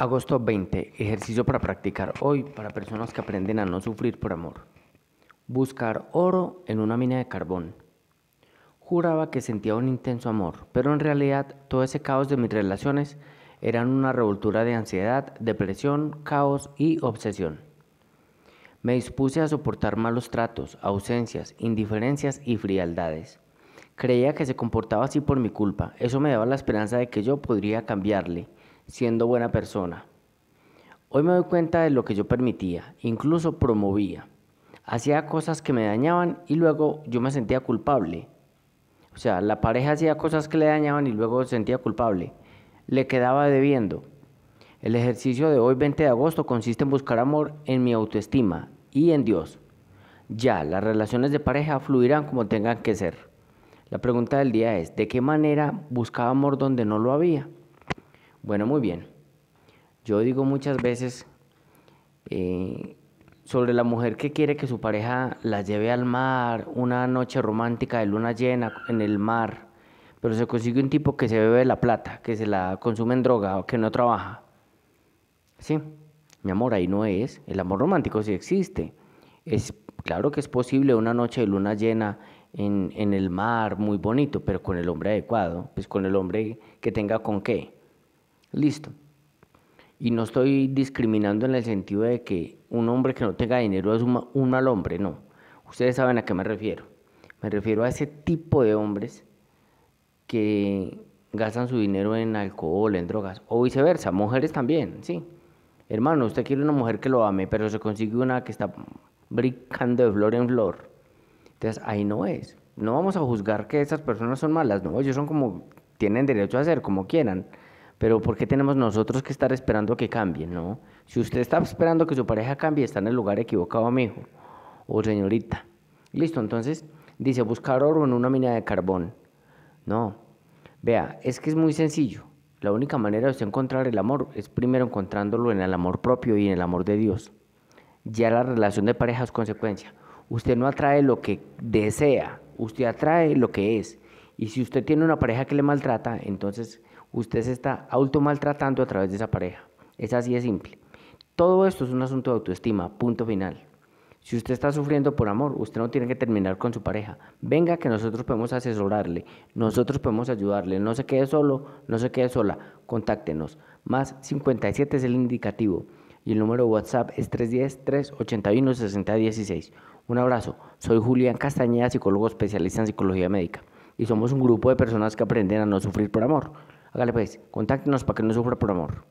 Agosto 20. Ejercicio para practicar hoy para personas que aprenden a no sufrir por amor. Buscar oro en una mina de carbón. Juraba que sentía un intenso amor, pero en realidad todo ese caos de mis relaciones eran una revoltura de ansiedad, depresión, caos y obsesión. Me dispuse a soportar malos tratos, ausencias, indiferencias y frialdades. Creía que se comportaba así por mi culpa. Eso me daba la esperanza de que yo podría cambiarle siendo buena persona. Hoy me doy cuenta de lo que yo permitía, incluso promovía. Hacía cosas que me dañaban y luego yo me sentía culpable. O sea, la pareja hacía cosas que le dañaban y luego se sentía culpable. Le quedaba debiendo. El ejercicio de hoy 20 de agosto consiste en buscar amor en mi autoestima y en Dios. Ya, las relaciones de pareja fluirán como tengan que ser. La pregunta del día es, ¿de qué manera buscaba amor donde no lo había? Bueno, muy bien. Yo digo muchas veces eh, sobre la mujer que quiere que su pareja la lleve al mar, una noche romántica de luna llena en el mar, pero se consigue un tipo que se bebe la plata, que se la consume en droga o que no trabaja. Sí, mi amor, ahí no es. El amor romántico sí existe. Es claro que es posible una noche de luna llena en, en el mar, muy bonito, pero con el hombre adecuado, pues con el hombre que tenga con qué. Listo. Y no estoy discriminando en el sentido de que un hombre que no tenga dinero es un, mal hombre, no. Ustedes saben a qué me refiero. Me refiero a ese tipo de hombres que gastan su dinero en alcohol, en drogas, o viceversa, mujeres también, sí. Hermano, usted quiere una mujer que lo ame, pero se consigue una que está brincando de flor en flor. Entonces, ahí no es. No vamos a juzgar que esas personas son malas, no, ellos son como, tienen derecho a hacer como quieran. Pero ¿por qué tenemos nosotros que estar esperando que cambien, no? Si usted está esperando que su pareja cambie, está en el lugar equivocado, amigo o señorita. Listo, entonces dice buscar oro en una mina de carbón. No, vea, es que es muy sencillo. La única manera de usted encontrar el amor es primero encontrándolo en el amor propio y en el amor de Dios. Ya la relación de pareja es consecuencia. Usted no atrae lo que desea, usted atrae lo que es. Y si usted tiene una pareja que le maltrata, entonces usted se está automaltratando a través de esa pareja. Es así de simple. Todo esto es un asunto de autoestima, punto final. Si usted está sufriendo por amor, usted no tiene que terminar con su pareja. Venga que nosotros podemos asesorarle, nosotros podemos ayudarle. No se quede solo, no se quede sola. Contáctenos. Más 57 es el indicativo. Y el número de WhatsApp es 310-381-6016. Un abrazo. Soy Julián Castañeda, psicólogo especialista en psicología médica. Y somos un grupo de personas que aprenden a no sufrir por amor. Hágale pues, contáctenos para que no sufra por amor.